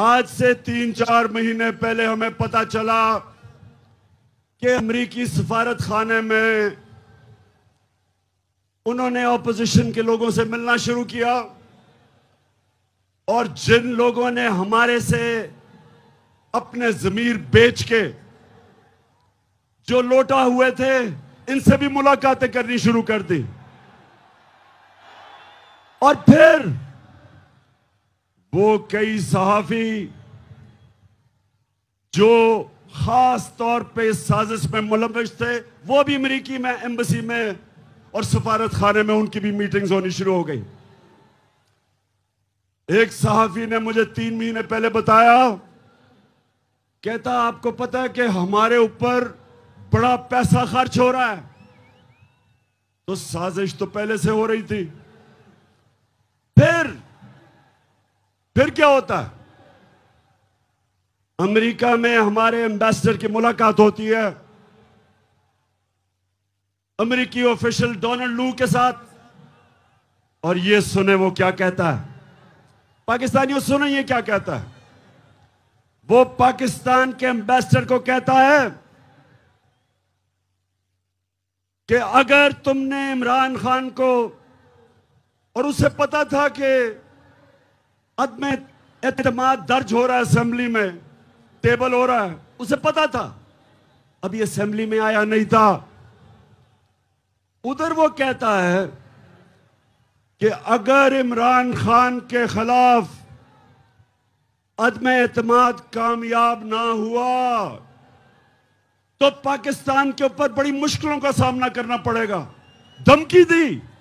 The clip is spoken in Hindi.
आज से तीन चार महीने पहले हमें पता चला कि अमरीकी सफारत खाने में उन्होंने ऑपोजिशन के लोगों से मिलना शुरू किया और जिन लोगों ने हमारे से अपने जमीर बेच के जो लोटा हुए थे इनसे भी मुलाकातें करनी शुरू कर दी और फिर वो कई सहाफ़ी जो ख़ास तौर पे साजिश में मुलविस थे वो भी अमरीकी में एम्बसी में और सफारत खाने में उनकी भी मीटिंग्स होनी शुरू हो गई एक सहाफ़ी ने मुझे तीन महीने पहले बताया कहता आपको पता है कि हमारे ऊपर बड़ा पैसा खर्च हो रहा है तो साजिश तो पहले से हो रही थी फिर क्या होता है अमेरिका में हमारे एम्बेसडर की मुलाकात होती है अमेरिकी ऑफिशियल डोनाल्ड लू के साथ और ये सुने वो क्या कहता है पाकिस्तानियों सुने ये क्या कहता है वो पाकिस्तान के एम्बेसडर को कहता है कि अगर तुमने इमरान खान को और उसे पता था कि अदम एतम दर्ज हो रहा है असेंबली में टेबल हो रहा है उसे पता था अभी असेंबली में आया नहीं था उधर वो कहता है कि अगर इमरान खान के खिलाफ अदम एतमाद कामयाब ना हुआ तो पाकिस्तान के ऊपर बड़ी मुश्किलों का सामना करना पड़ेगा धमकी दी